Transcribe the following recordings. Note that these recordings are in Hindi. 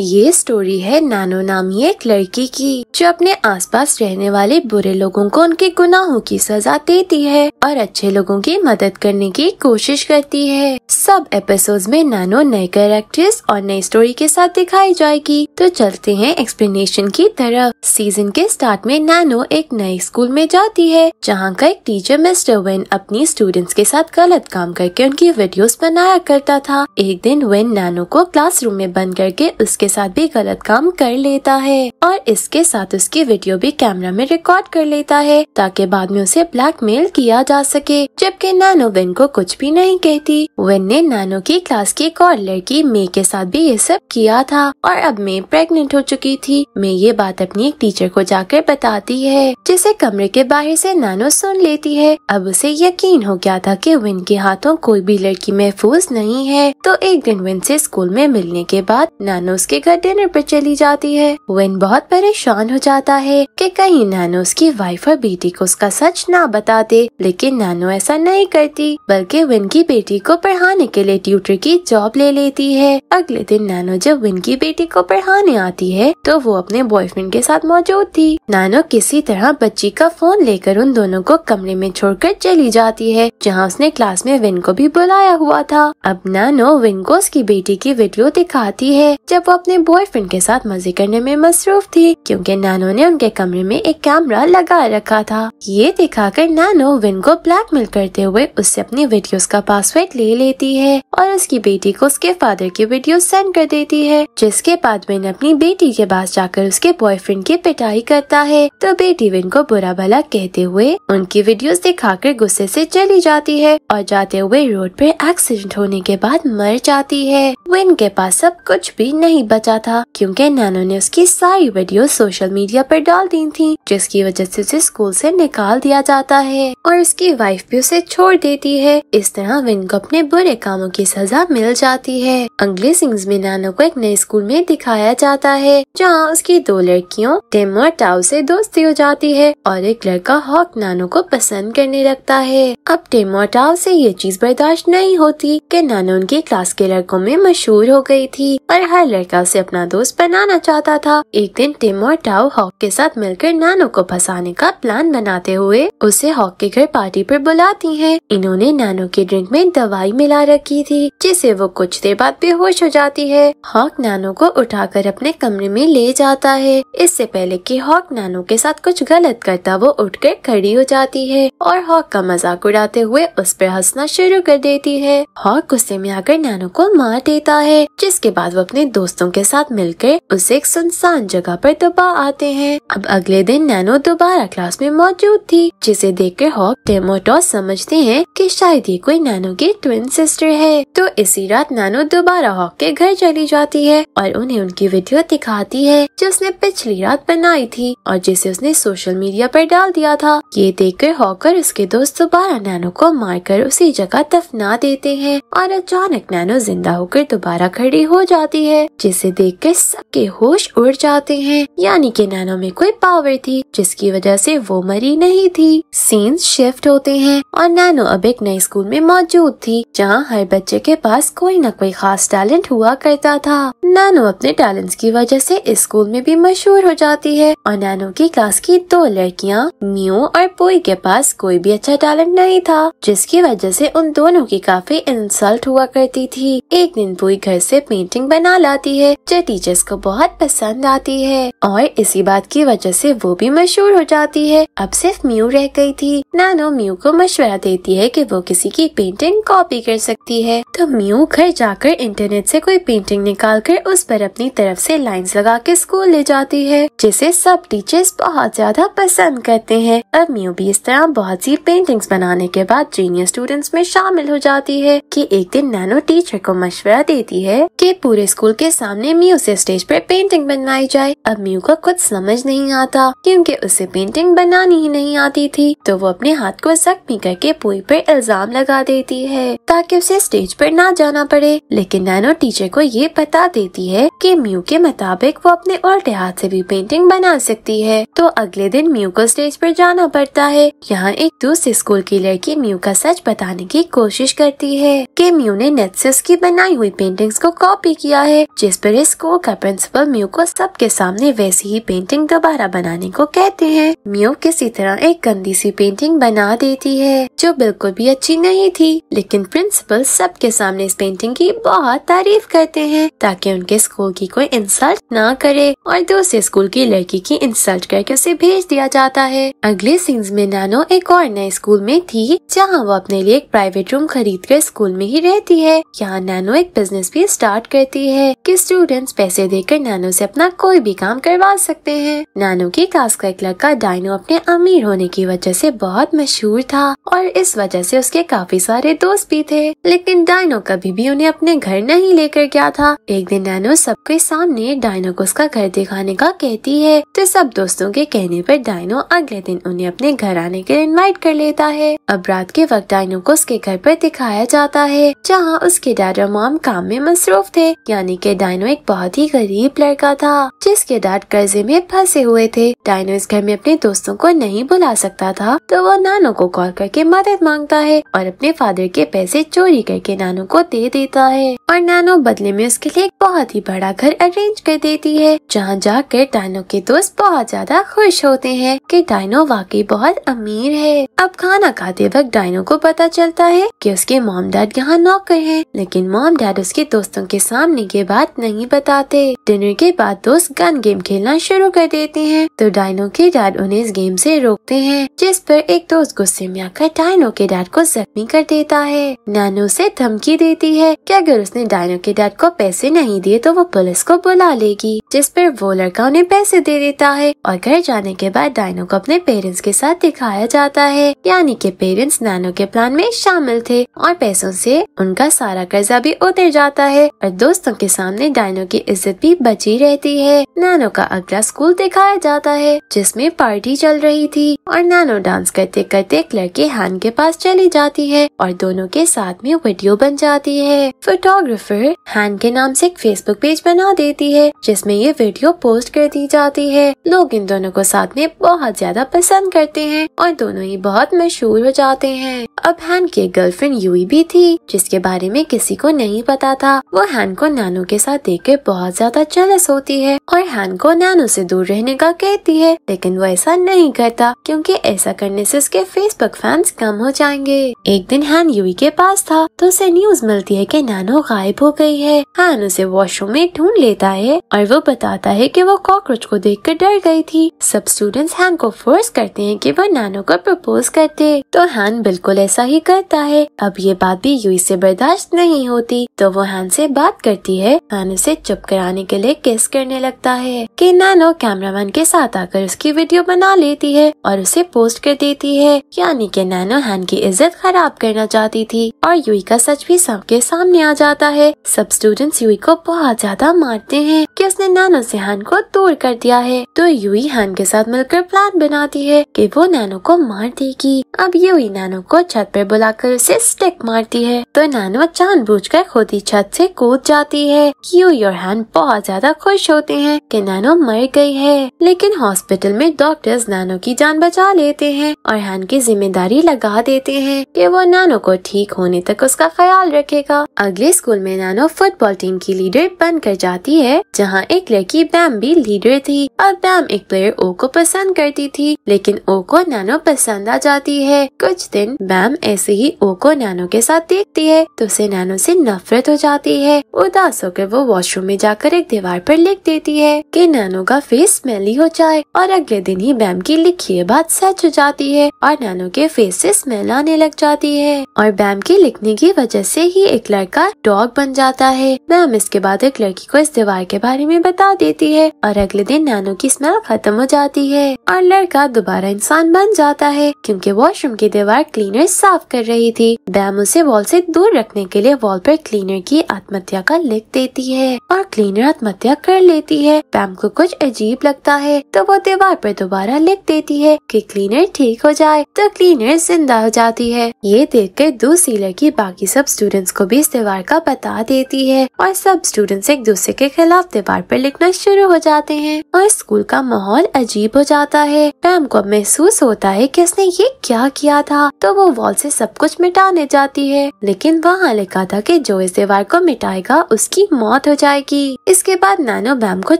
ये स्टोरी है नानो नामी एक लड़की की जो अपने आसपास रहने वाले बुरे लोगों को उनके गुनाहों की सजा देती है और अच्छे लोगों की मदद करने की कोशिश करती है सब एपिसोड्स में नानो नए कैरेक्टर्स और नई स्टोरी के साथ दिखाई जाएगी तो चलते हैं एक्सप्लेनेशन की तरफ सीजन के स्टार्ट में नानो एक नए स्कूल में जाती है जहाँ का एक टीचर मिस्टर वेन अपनी स्टूडेंट्स के साथ गलत काम करके उनकी वीडियोस बनाया करता था एक दिन वेन नानो को क्लास में बंद करके उसके साथ भी गलत काम कर लेता है और इसके साथ उसकी वीडियो भी कैमरा में रिकॉर्ड कर लेता है ताकि बाद में उसे ब्लैकमेल किया जा सके जबकि नैनो विन को कुछ भी नहीं कहती विन ने नैनो की क्लास की एक और लड़की मे के साथ भी ये सब किया था और अब मे प्रेगनेंट हो चुकी थी मे ये बात अपनी एक टीचर को जाकर बताती है जिसे कमरे के बाहर से नैनो सुन लेती है अब उसे यकीन हो गया था कि विन के हाथों कोई भी लड़की महफूज नहीं है तो एक दिन विन से स्कूल में मिलने के बाद नैनो उसके लेकर डिनर पर चली जाती है विन बहुत परेशान हो जाता है कि कहीं नैनो उसकी वाइफ और बेटी को उसका सच ना बता दे लेकिन नैनो ऐसा नहीं करती बल्कि विन की बेटी को पढ़ाने के लिए ट्यूटर की जॉब ले लेती है अगले दिन नैनो जब विन की बेटी को पढ़ाने आती है तो वो अपने बॉयफ्रेंड के साथ मौजूद थी नैनो किसी तरह बच्ची का फोन लेकर उन दोनों को कमरे में छोड़कर चली जाती है जहाँ उसने क्लास में विन को भी बुलाया हुआ था अब नैनो विन को उसकी बेटी की वीडियो दिखाती है जब वो अपने बॉयफ्रेंड के साथ मजे करने में मसरूफ थी क्योंकि नानो ने उनके कमरे में एक कैमरा लगा रखा था ये दिखाकर नैनो विन को ब्लैकमेल करते हुए उससे अपनी वीडियोस का पासवर्ड ले लेती है और उसकी बेटी को उसके फादर की वीडियो सेंड कर देती है जिसके बाद विन अपनी बेटी के पास जाकर उसके बॉयफ्रेंड की पिटाई करता है तो बेटी विन को बुरा भला कहते हुए उनकी वीडियोस दिखाकर गुस्से से चली जाती है और जाते हुए रोड पर एक्सीडेंट होने के बाद मर जाती है विन के पास सब कुछ भी नहीं बचा था क्योंकि नैनो ने उसकी सारी वीडियो सोशल मीडिया पर डाल दी थी जिसकी वजह से उसे स्कूल से निकाल दिया जाता है और उसकी वाइफ भी उसे छोड़ देती है इस तरह विन को अपने बुरे कामों की सजा मिल जाती है अगले सिंग्स में नैनो को एक नए स्कूल में दिखाया जाता है जहाँ उसकी दो लड़कियों टेम और टाउ से दोस्ती हो जाती है और एक लड़का हॉक नानो को पसंद करने लगता है अब टेम और टाउ से ये चीज बर्दाश्त नहीं होती कि नानो उनकी क्लास के लड़कों में मशहूर हो गई थी और हर लड़का तरह से अपना दोस्त बनाना चाहता था एक दिन टिम और टाओ हॉक के साथ मिलकर नानो को फंसाने का प्लान बनाते हुए उसे हॉक के घर पार्टी पर बुलाती हैं। इन्होंने नानो के ड्रिंक में दवाई मिला रखी थी जिसे वो कुछ देर बाद बेहोश हो जाती है हॉक नानो को उठाकर अपने कमरे में ले जाता है इससे पहले की हॉक नानो के साथ कुछ गलत करता वो कर खड़ी हो जाती है और हॉक का मजाक उड़ाते हुए उस पर हंसना शुरू कर देती है हॉक गुस्से में आकर नानो को मार देता है जिसके बाद वो अपने दोस्तों शाम के साथ मिलकर उसे एक सुनसान जगह पर दबा आते हैं अब अगले दिन नैनो दोबारा क्लास में मौजूद थी जिसे देख कर हॉक टेमोटॉस समझते हैं कि शायद ये कोई नैनो की ट्विन सिस्टर है तो इसी रात नैनो दोबारा हॉक के घर चली जाती है और उन्हें उनकी वीडियो दिखाती है जो उसने पिछली रात बनाई थी और जिसे उसने सोशल मीडिया पर डाल दिया था ये देख कर हॉक और उसके दोस्त दोबारा नैनो को मारकर उसी जगह दफना देते हैं और अचानक नैनो जिंदा होकर दोबारा खड़ी हो जाती है जिस जिसे के सबके होश उड़ जाते हैं यानी कि नैनो में कोई पावर थी जिसकी वजह से वो मरी नहीं थी सीन शिफ्ट होते हैं और नैनो अब एक नए स्कूल में मौजूद थी जहाँ हर बच्चे के पास कोई न कोई खास टैलेंट हुआ करता था नैनो अपने टैलेंट की वजह से इस स्कूल में भी मशहूर हो जाती है और नैनो की क्लास की दो लड़कियाँ मियो और पोई के पास कोई भी अच्छा टैलेंट नहीं था जिसकी वजह से उन दोनों की काफी इंसल्ट हुआ करती थी एक दिन पोई घर से पेंटिंग बना लाती है है जो टीचर्स को बहुत पसंद आती है और इसी बात की वजह से वो भी मशहूर हो जाती है अब सिर्फ म्यू रह गई थी नानो म्यू को मशवरा देती है कि वो किसी की पेंटिंग कॉपी कर सकती है तो म्यू घर जाकर इंटरनेट से कोई पेंटिंग निकाल कर उस पर अपनी तरफ से लाइंस लगा के स्कूल ले जाती है जिसे सब टीचर्स बहुत ज्यादा पसंद करते हैं अब म्यू भी इस तरह बहुत सी पेंटिंग्स बनाने के बाद जीनियर स्टूडेंट्स में शामिल हो जाती है कि एक दिन नैनो टीचर को मशवरा देती है कि पूरे स्कूल के सामने सामने मियो से स्टेज पर पेंटिंग बनवाई जाए अब म्यू को कुछ समझ नहीं आता क्योंकि उसे पेंटिंग बनानी ही नहीं आती थी तो वो अपने हाथ को जख्मी करके पोई पर इल्जाम लगा देती है ताकि उसे स्टेज पर ना जाना पड़े लेकिन नैनो टीचर को ये बता देती है कि म्यू के मुताबिक वो अपने उल्टे हाथ से भी पेंटिंग बना सकती है तो अगले दिन म्यू को स्टेज पर जाना पड़ता है यहाँ एक दूसरे स्कूल की लड़की म्यू का सच बताने की कोशिश करती है की म्यू ने नेटसेस की बनाई हुई पेंटिंग्स को कॉपी किया है जिस पर फिर स्कूल का प्रिंसिपल म्यू को सबके सामने वैसी ही पेंटिंग दोबारा बनाने को कहते हैं म्यू किसी तरह एक गंदी सी पेंटिंग बना देती है जो बिल्कुल भी अच्छी नहीं थी लेकिन प्रिंसिपल सबके सामने इस पेंटिंग की बहुत तारीफ करते हैं ताकि उनके स्कूल की कोई इंसल्ट न करे और दूसरे स्कूल की लड़की की इंसल्ट करके उसे भेज दिया जाता है अगले सीन्स में नानो एक और नए स्कूल में थी जहाँ वो अपने लिए एक प्राइवेट रूम खरीद कर स्कूल में ही रहती है यहाँ नैनो एक बिजनेस भी स्टार्ट करती है किस स्टूडेंट्स पैसे देकर नानो से अपना कोई भी काम करवा सकते हैं नानो की क्लास का एक लड़का डायनो अपने अमीर होने की वजह से बहुत मशहूर था और इस वजह से उसके काफी सारे दोस्त भी थे लेकिन डायनो कभी भी उन्हें अपने घर नहीं लेकर गया था एक दिन नानो सबके सामने डायनो को उसका घर दिखाने का कहती है तो सब दोस्तों के कहने पर डायनो अगले दिन उन्हें अपने घर आने के लिए इनवाइट कर लेता है अब रात के वक्त डायनो को उसके घर पर दिखाया जाता है जहाँ उसके डैड और मॉम काम में मसरूफ थे यानी के डायनो डायनो एक बहुत ही गरीब लड़का था जिसके डैड कर्जे में फंसे हुए थे डायनो इस घर में अपने दोस्तों को नहीं बुला सकता था तो वो नानो को कॉल करके मदद मांगता है और अपने फादर के पैसे चोरी करके नानो को दे देता है और नानो बदले में उसके लिए एक बहुत ही बड़ा घर अरेंज कर देती है जहाँ जाकर डायनो के दोस्त बहुत ज्यादा खुश होते हैं कि डायनो वाकई बहुत अमीर है अब खाना खाते वक्त डायनो को पता चलता है कि उसके मॉम डैड यहाँ नौकर हैं लेकिन मॉम डैड उसके दोस्तों के सामने ये बात नहीं नहीं बताते डिनर के बाद दोस्त गन गेम खेलना शुरू कर देते हैं तो डायनो के डैड उन्हें इस गेम से रोकते हैं जिस पर एक दोस्त गुस्से में आकर डायनो के डैड को जख्मी कर देता है नानो ऐसी धमकी देती है कि अगर उसने डायनो के डैड को पैसे नहीं दिए तो वो पुलिस को बुला लेगी जिस पर वो लड़का उन्हें पैसे दे देता है और घर जाने के बाद डायनो को अपने पेरेंट्स के साथ दिखाया जाता है यानी कि पेरेंट्स नैनो के प्लान में शामिल थे और पैसों से उनका सारा कर्जा भी उतर जाता है और दोस्तों के सामने डायनो की इज्जत भी बची रहती है नैनो का अगला स्कूल दिखाया जाता है जिसमे पार्टी चल रही थी और नैनो डांस करते करते एक लड़के हान के पास चली जाती है और दोनों के साथ में वीडियो बन जाती है फोटोग्राफर हैन के नाम से एक फेसबुक पेज बना देती है जिसमे ये वीडियो पोस्ट कर दी जाती है लोग इन दोनों को साथ में बहुत ज्यादा पसंद करते हैं और दोनों ही बहुत मशहूर हो जाते हैं अब हैन की एक गर्लफ्रेंड यूई भी थी जिसके बारे में किसी को नहीं पता था वो हैन को नानो के साथ देख के बहुत ज्यादा चलस होती है और हैन को नानो से दूर रहने का कहती है लेकिन वो ऐसा नहीं करता क्योंकि ऐसा करने से उसके फेसबुक फैंस कम हो जाएंगे एक दिन हैन यूई के पास था तो उसे न्यूज मिलती है कि नानो गायब हो गई है हैन उसे वॉशरूम में ढूंढ लेता है और वो बताता है कि वो कॉकरोच को देखकर डर गई थी सब स्टूडेंट्स हैन को फोर्स करते हैं कि वो नानो को प्रपोज करते तो हैन बिल्कुल ऐसा ही करता है अब ये बात भी यूई से बर्दाश्त नहीं होती तो वो हैन से बात करती है हैन उसे चुप कराने के लिए किस करने लगता है कि नानो कैमरामैन के साथ आकर उसकी वीडियो बना लेती है और उसे पोस्ट कर देती है यानी की नैनो हैन की इज्जत खराब करना चाहती थी और यूई का सच भी सबके सामने आ जाता है सब स्टूडेंट्स यूई को बहुत ज्यादा मारते हैं कि उसने नैनो से हान को दूर कर दिया है तो यूई हान के साथ मिलकर प्लान बनाती है कि वो नैनो को मार देगी अब यूई नैनो को छत पर बुलाकर उसे स्टिक मारती है तो नैनो जानबूझकर खुद ही छत से कूद जाती है यूई और हान बहुत ज्यादा खुश होते हैं कि नैनो मर गई है लेकिन हॉस्पिटल में डॉक्टर्स नैनो की जान बचा लेते हैं और हैन की जिम्मेदारी लगा देते हैं कि वो नैनो को ठीक होने तक उसका ख्याल रखेगा अगले स्कूल में नैनो फुटबॉल टीम की लीडर कर जाती है जहाँ एक लड़की बैम भी लीडर थी और बैम एक प्लेयर ओ को पसंद करती थी लेकिन ओ को नैनो पसंद आ जाती है कुछ दिन बैम ऐसे ही ओ को नैनो के साथ देखती है तो उसे नैनो से नफरत हो जाती है उदास होकर वो वॉशरूम में जाकर एक दीवार पर लिख देती है कि नैनो का फेस स्मेली हो जाए और अगले दिन ही बैम की लिखी ये बात सच हो जाती है और नैनो के फेस से स्मेल आने लग जाती है और बैम के लिखने की वजह से ही एक लड़का डॉग बन जाता है बैम इसके बाद एक लड़की को इस दीवार के बारे में बता बता देती है और अगले दिन नानो की स्मेल खत्म हो जाती है और लड़का दोबारा इंसान बन जाता है क्योंकि वॉशरूम की दीवार क्लीनर साफ कर रही थी बैम उसे वॉल से दूर रखने के लिए वॉल पर क्लीनर की आत्महत्या का लिख देती है और क्लीनर आत्महत्या कर लेती है बैम को कुछ अजीब लगता है तो वो दीवार पर दोबारा लिख देती है की क्लीनर ठीक हो जाए तो क्लीनर जिंदा हो जाती है ये देख कर दूसरी लड़की बाकी सब स्टूडेंट्स को भी इस दीवार का बता देती है और सब स्टूडेंट्स एक दूसरे के खिलाफ दीवार पर दिखना शुरू हो जाते हैं और स्कूल का माहौल अजीब हो जाता है पैम को महसूस होता है कि उसने ये क्या किया था तो वो वॉल से सब कुछ मिटाने जाती है लेकिन वहाँ लिखा था कि जो इस दीवार को मिटाएगा उसकी मौत हो जाएगी इसके बाद नैनो बैम को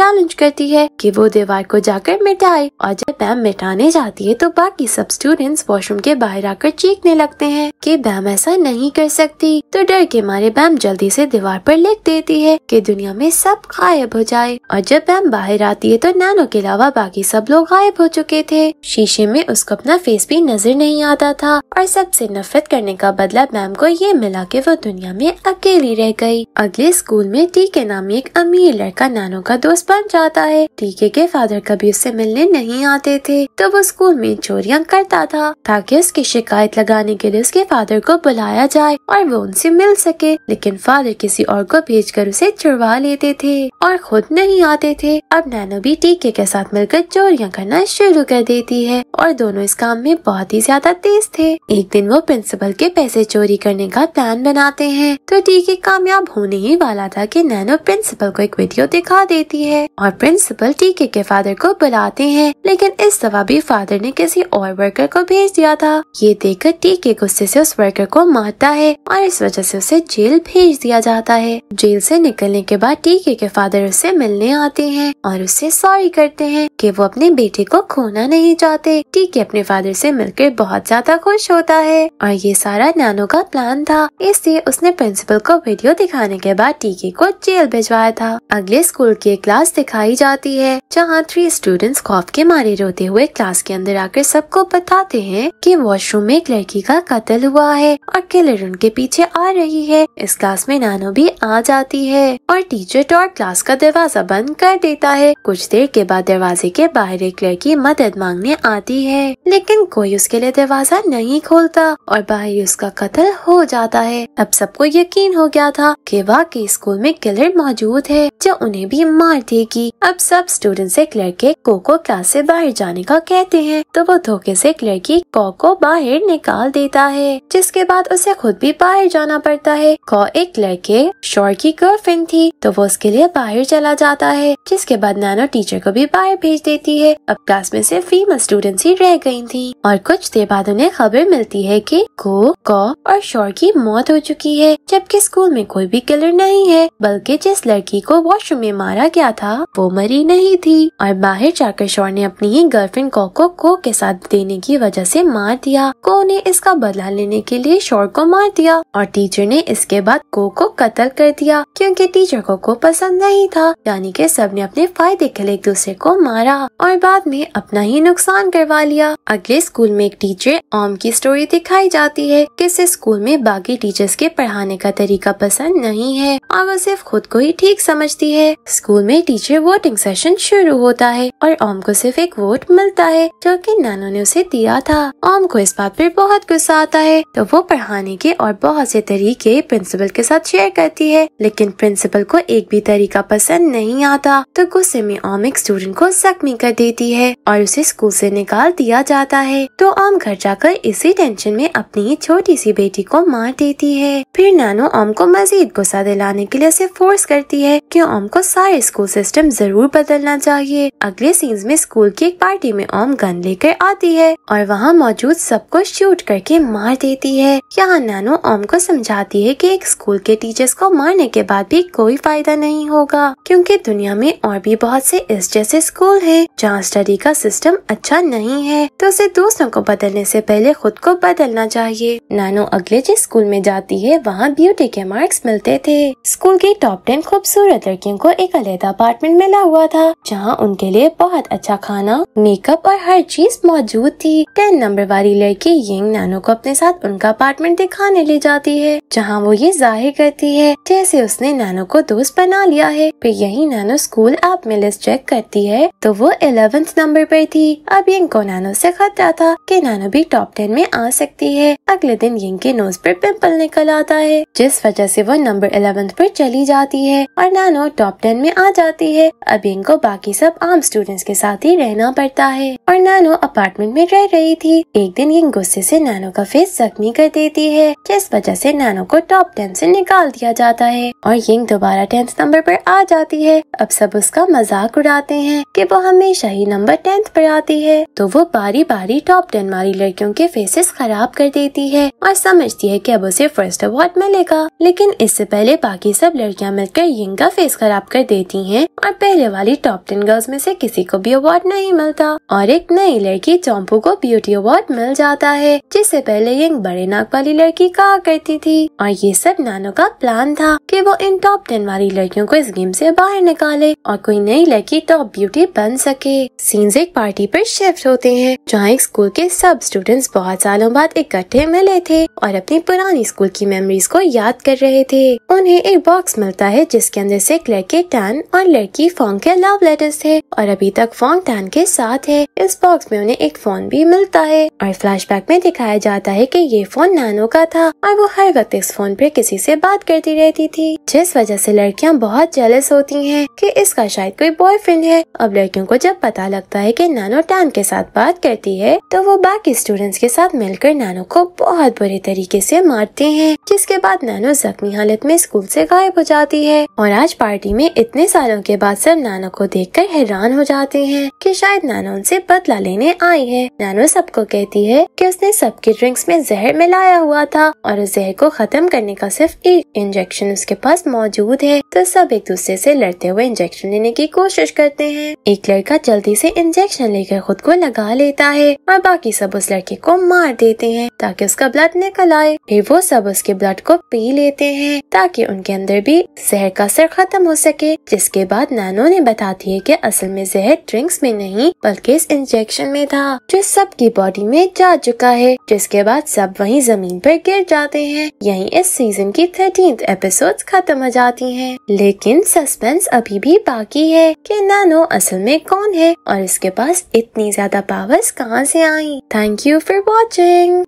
चैलेंज करती है कि वो दीवार को जाकर मिटाए और जब बैम मिटाने जाती है तो बाकी सब स्टूडेंट्स वॉशरूम के बाहर आकर चीखने लगते हैं कि बैम ऐसा नहीं कर सकती तो डर के मारे बैम जल्दी से दीवार पर लिख देती है कि दुनिया में सब गायब हो जाए आए और जब मैम बाहर आती है तो नैनो के अलावा बाकी सब लोग गायब हो चुके थे शीशे में उसको अपना फेस भी नजर नहीं आता था और सबसे नफरत करने का बदला मैम को ये मिला कि वो दुनिया में अकेली रह गई अगले स्कूल में टीके नाम एक अमीर लड़का नानो का दोस्त बन जाता है टीके के फादर कभी उससे मिलने नहीं आते थे तो वो स्कूल में चोरियां करता था ताकि उसकी शिकायत लगाने के लिए उसके फादर को बुलाया जाए और वो उनसे मिल सके लेकिन फादर किसी और को भेज कर उसे छुड़वा लेते थे और खुद नहीं आते थे अब नैनो भी टीके के साथ मिलकर चोरियां करना शुरू कर देती है और दोनों इस काम में बहुत ही ज्यादा तेज थे एक दिन वो प्रिंसिपल के पैसे चोरी करने का प्लान बनाते हैं तो टीके कामयाब होने ही वाला था कि नैनो प्रिंसिपल को एक वीडियो दिखा देती है और प्रिंसिपल टीके के फादर को बुलाते हैं लेकिन इस दवा भी फादर ने किसी और वर्कर को भेज दिया था ये देखकर टीके गुस्से से उस वर्कर को मारता है और इस वजह से उसे जेल भेज दिया जाता है जेल से निकलने के बाद टीके के फादर उसे मिलने आते हैं और उससे सॉरी करते हैं कि वो अपने बेटे को खोना नहीं चाहते टीके अपने फादर से मिलकर बहुत ज्यादा खुश होता है और ये सारा नैनो का प्लान था इसलिए उसने प्रिंसिपल को वीडियो दिखाने के बाद टीके को जेल भिजवाया था अगले स्कूल की एक क्लास दिखाई जाती है जहाँ थ्री स्टूडेंट्स खौफ के मारे रोते हुए क्लास के अंदर आकर सबको बताते हैं की वॉशरूम में एक लड़की का कत्ल हुआ है और किलर उनके पीछे आ रही है इस क्लास में नानो भी आ जाती है और टीचर तो और क्लास का दरवाजा दरवाजा बंद कर देता है कुछ देर के बाद दरवाजे के बाहर एक लड़की मदद मांगने आती है लेकिन कोई उसके लिए दरवाजा नहीं खोलता और बाहर उसका कत्ल हो जाता है अब सबको यकीन हो गया था कि वाकई स्कूल में किलर मौजूद है जो उन्हें भी मार देगी अब सब स्टूडेंट एक लड़के को को क्लास से बाहर जाने का कहते हैं तो वो धोखे से एक लड़की को को बाहर निकाल देता है जिसके बाद उसे खुद भी बाहर जाना पड़ता है को एक लड़के शोर की गर्लफ्रेंड थी तो वो उसके लिए बाहर चला जाता है जिसके बाद नैनो टीचर को भी बाहर भेज देती है अब क्लास में सिर्फ फीमेल स्टूडेंट्स ही रह गई थी और कुछ देर बाद उन्हें खबर मिलती है कि को कौ और शोर की मौत हो चुकी है जबकि स्कूल में कोई भी किलर नहीं है बल्कि जिस लड़की को वॉशरूम में मारा गया था वो मरी नहीं थी और बाहर जाकर शोर ने अपनी ही गर्लफ्रेंड को को को के साथ देने की वजह से मार दिया को ने इसका बदला लेने के लिए शोर को मार दिया और टीचर ने इसके बाद को को कत्ल कर दिया क्योंकि टीचर को को पसंद नहीं था यानी के सब ने अपने फायदे के लिए एक दूसरे को मारा और बाद में अपना ही नुकसान करवा लिया अगले स्कूल में एक टीचर ओम की स्टोरी दिखाई जाती है कि इसे स्कूल में बाकी टीचर्स के पढ़ाने का तरीका पसंद नहीं है और वो सिर्फ खुद को ही ठीक समझती है स्कूल में टीचर वोटिंग सेशन शुरू होता है और ओम को सिर्फ एक वोट मिलता है जो की नानो ने उसे दिया था ओम को इस बात पर बहुत गुस्सा आता है तो वो पढ़ाने के और बहुत से तरीके प्रिंसिपल के साथ शेयर करती है लेकिन प्रिंसिपल को एक भी तरीका पसंद नहीं नहीं आता तो गुस्से में ओम एक स्टूडेंट को जख्मी कर देती है और उसे स्कूल से निकाल दिया जाता है तो ओम घर जाकर इसी टेंशन में अपनी छोटी सी बेटी को मार देती है फिर नानो ओम को मजीद गुस्सा दिलाने के लिए उसे फोर्स करती है की ओम को सारे स्कूल सिस्टम जरूर बदलना चाहिए अगले सीन में स्कूल की एक पार्टी में ओम गन लेकर आती है और वहाँ मौजूद सबको शूट करके मार देती है यहाँ नानो ओम को समझाती है की एक स्कूल के टीचर्स को मारने के बाद भी कोई फायदा नहीं होगा क्योंकि के दुनिया में और भी बहुत से इस जैसे स्कूल है जहाँ स्टडी का सिस्टम अच्छा नहीं है तो उसे दूसरों को बदलने से पहले खुद को बदलना चाहिए नानो अगले जिस स्कूल में जाती है वहाँ ब्यूटी के मार्क्स मिलते थे स्कूल की टॉप टेन खूबसूरत लड़कियों को एक अलहदा अपार्टमेंट मिला हुआ था जहाँ उनके लिए बहुत अच्छा खाना मेकअप और हर चीज मौजूद थी टेन नंबर वाली लड़की यंग नानो को अपने साथ उनका अपार्टमेंट दिखाने ले जाती है जहाँ वो ये जाहिर करती है जैसे उसने नानो को दोस्त बना लिया है फिर यही ही नैनो स्कूल ऐप में लिस्ट चेक करती है तो वो इलेवेंथ नंबर पर थी अब यिंग को नैनो से खतरा था कि नैनो भी टॉप टेन में आ सकती है अगले दिन यिंग के नोज पर पिंपल निकल आता है जिस वजह से वो नंबर इलेवेंथ पर चली जाती है और नैनो टॉप टेन में आ जाती है अब यिंग को बाकी सब आम स्टूडेंट्स के साथ ही रहना पड़ता है और नैनो अपार्टमेंट में रह रही थी एक दिन यिंग गुस्से से नैनो का फेस जख्मी कर देती है जिस वजह से नैनो को टॉप टेन से निकाल दिया जाता है और यिंग दोबारा टेंथ नंबर पर आ जाती है गई है अब सब उसका मजाक उड़ाते हैं कि वो हमेशा ही नंबर टेंथ पर आती है तो वो बारी बारी टॉप टेन वाली लड़कियों के फेसेस खराब कर देती है और समझती है कि अब उसे फर्स्ट अवार्ड मिलेगा लेकिन इससे पहले बाकी सब लड़कियां मिलकर यंग का फेस खराब कर देती है और पहले वाली टॉप टेन गर्ल्स में से किसी को भी अवार्ड नहीं मिलता और एक नई लड़की चौंपू को ब्यूटी अवार्ड मिल जाता है जिससे पहले यिंग बड़े नाक वाली लड़की कहा करती थी और ये सब नानो का प्लान था कि वो इन टॉप टेन वाली लड़कियों को इस गेम से बाहर बाहर निकाले और कोई नई लड़की टॉप ब्यूटी बन सके सीन्स एक पार्टी पर शिफ्ट होते हैं जहाँ एक स्कूल के सब स्टूडेंट्स बहुत सालों बाद इकट्ठे मिले थे और अपनी पुरानी स्कूल की मेमोरीज को याद कर रहे थे उन्हें एक बॉक्स मिलता है जिसके अंदर से एक लड़के टैन और लड़की फोंग के लव लेटर्स थे और अभी तक फोंग टैन के साथ है इस बॉक्स में उन्हें एक फोन भी मिलता है और बैक में दिखाया जाता है की ये फोन नैनो का था और वो हर वक्त इस फोन पर किसी से बात करती रहती थी जिस वजह से लड़कियां बहुत जेलस होती रही हैं कि इसका शायद कोई बॉयफ्रेंड है अब लड़कियों को जब पता लगता है कि नानो टैन के साथ बात करती है तो वो बाकी स्टूडेंट्स के साथ मिलकर नानो को बहुत बुरे तरीके से मारते हैं जिसके बाद नानो जख्मी हालत में स्कूल से गायब हो जाती है और आज पार्टी में इतने सालों के बाद सब नानो को कर हैरान हो जाते हैं कि शायद नानो उनसे बदला लेने आई है नानो सबको कहती है कि उसने सबके ड्रिंक्स में जहर मिलाया हुआ था और उस जहर को खत्म करने का सिर्फ एक इंजेक्शन उसके पास मौजूद है तो सब एक दूसरे से लड़ करते हुए इंजेक्शन लेने की कोशिश करते हैं एक लड़का जल्दी से इंजेक्शन लेकर खुद को लगा लेता है और बाकी सब उस लड़के को मार देते हैं ताकि उसका ब्लड निकल आए फिर वो सब उसके ब्लड को पी लेते हैं ताकि उनके अंदर भी जहर का असर खत्म हो सके जिसके बाद नानो ने बताती है की असल में जहर ड्रिंक्स में नहीं बल्कि इस इंजेक्शन में था जो सबकी बॉडी में जा चुका है जिसके बाद सब वही जमीन पर गिर जाते हैं यही इस सीजन की थर्टीन एपिसोड खत्म हो जाती है लेकिन सस्पेंस डिफरेंस अभी भी बाकी है कि नानो असल में कौन है और इसके पास इतनी ज्यादा पावर्स कहाँ से आई थैंक यू फॉर वॉचिंग